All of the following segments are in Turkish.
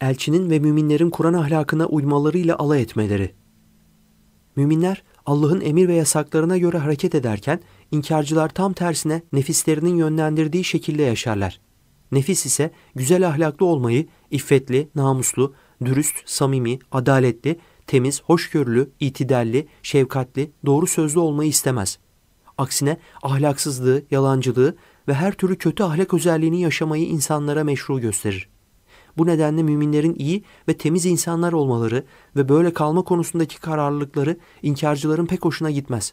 elçinin ve müminlerin Kur'an ahlakına uymalarıyla alay etmeleri. Müminler Allah'ın emir ve yasaklarına göre hareket ederken inkarcılar tam tersine nefislerinin yönlendirdiği şekilde yaşarlar. Nefis ise güzel ahlaklı olmayı, iffetli, namuslu, dürüst, samimi, adaletli, temiz, hoşgörülü, itidalli, şefkatli, doğru sözlü olmayı istemez. Aksine ahlaksızlığı, yalancılığı ve her türlü kötü ahlak özelliğini yaşamayı insanlara meşru gösterir. Bu nedenle müminlerin iyi ve temiz insanlar olmaları ve böyle kalma konusundaki kararlılıkları inkarcıların pek hoşuna gitmez.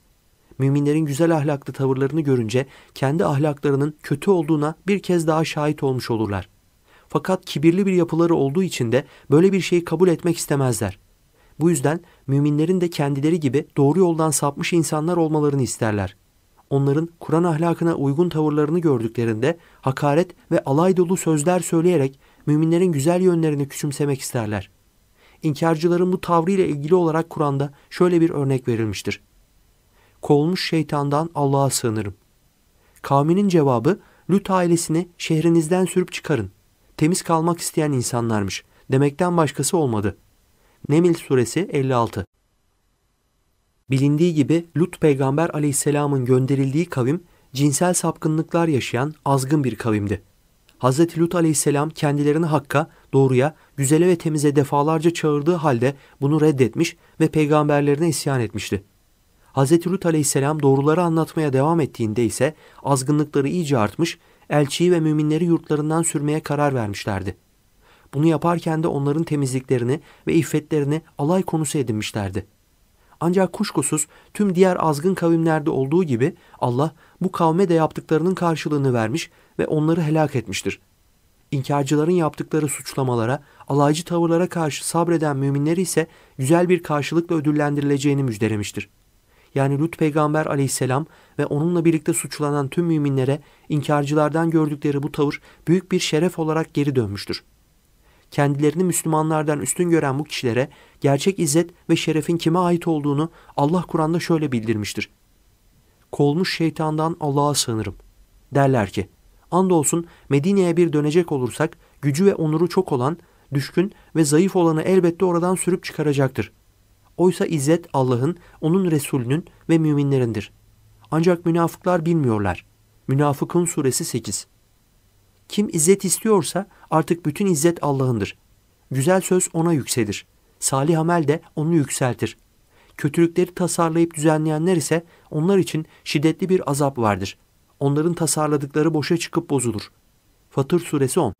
Müminlerin güzel ahlaklı tavırlarını görünce kendi ahlaklarının kötü olduğuna bir kez daha şahit olmuş olurlar. Fakat kibirli bir yapıları olduğu için de böyle bir şeyi kabul etmek istemezler. Bu yüzden müminlerin de kendileri gibi doğru yoldan sapmış insanlar olmalarını isterler. Onların Kur'an ahlakına uygun tavırlarını gördüklerinde hakaret ve alay dolu sözler söyleyerek müminlerin güzel yönlerini küçümsemek isterler. İnkarcıların bu tavrıyla ilgili olarak Kur'an'da şöyle bir örnek verilmiştir. Kovulmuş şeytandan Allah'a sığınırım. Kavminin cevabı Lüt ailesini şehrinizden sürüp çıkarın. Temiz kalmak isteyen insanlarmış. Demekten başkası olmadı. Nemil suresi 56 Bilindiği gibi Lut peygamber aleyhisselamın gönderildiği kavim cinsel sapkınlıklar yaşayan azgın bir kavimdi. Hz. Lut aleyhisselam kendilerini hakka, doğruya, güzele ve temize defalarca çağırdığı halde bunu reddetmiş ve peygamberlerine isyan etmişti. Hz. Lut aleyhisselam doğruları anlatmaya devam ettiğinde ise azgınlıkları iyice artmış, elçiyi ve müminleri yurtlarından sürmeye karar vermişlerdi. Bunu yaparken de onların temizliklerini ve iffetlerini alay konusu edinmişlerdi. Ancak kuşkusuz tüm diğer azgın kavimlerde olduğu gibi Allah bu kavme de yaptıklarının karşılığını vermiş ve onları helak etmiştir. İnkarcıların yaptıkları suçlamalara, alaycı tavırlara karşı sabreden müminleri ise güzel bir karşılıkla ödüllendirileceğini müjdelemiştir. Yani Lut peygamber aleyhisselam ve onunla birlikte suçlanan tüm müminlere inkarcılardan gördükleri bu tavır büyük bir şeref olarak geri dönmüştür.'' kendilerini Müslümanlardan üstün gören bu kişilere gerçek izzet ve şerefin kime ait olduğunu Allah Kur'an'da şöyle bildirmiştir. Kolmuş şeytandan Allah'a sığınırım. Derler ki, andolsun Medine'ye bir dönecek olursak gücü ve onuru çok olan, düşkün ve zayıf olanı elbette oradan sürüp çıkaracaktır. Oysa izzet Allah'ın, onun Resulünün ve müminlerindir. Ancak münafıklar bilmiyorlar. Münafıkın suresi 8 kim izzet istiyorsa artık bütün izzet Allah'ındır. Güzel söz ona yükselir. Salih amel de onu yükseltir. Kötülükleri tasarlayıp düzenleyenler ise onlar için şiddetli bir azap vardır. Onların tasarladıkları boşa çıkıp bozulur. Fatır suresi 10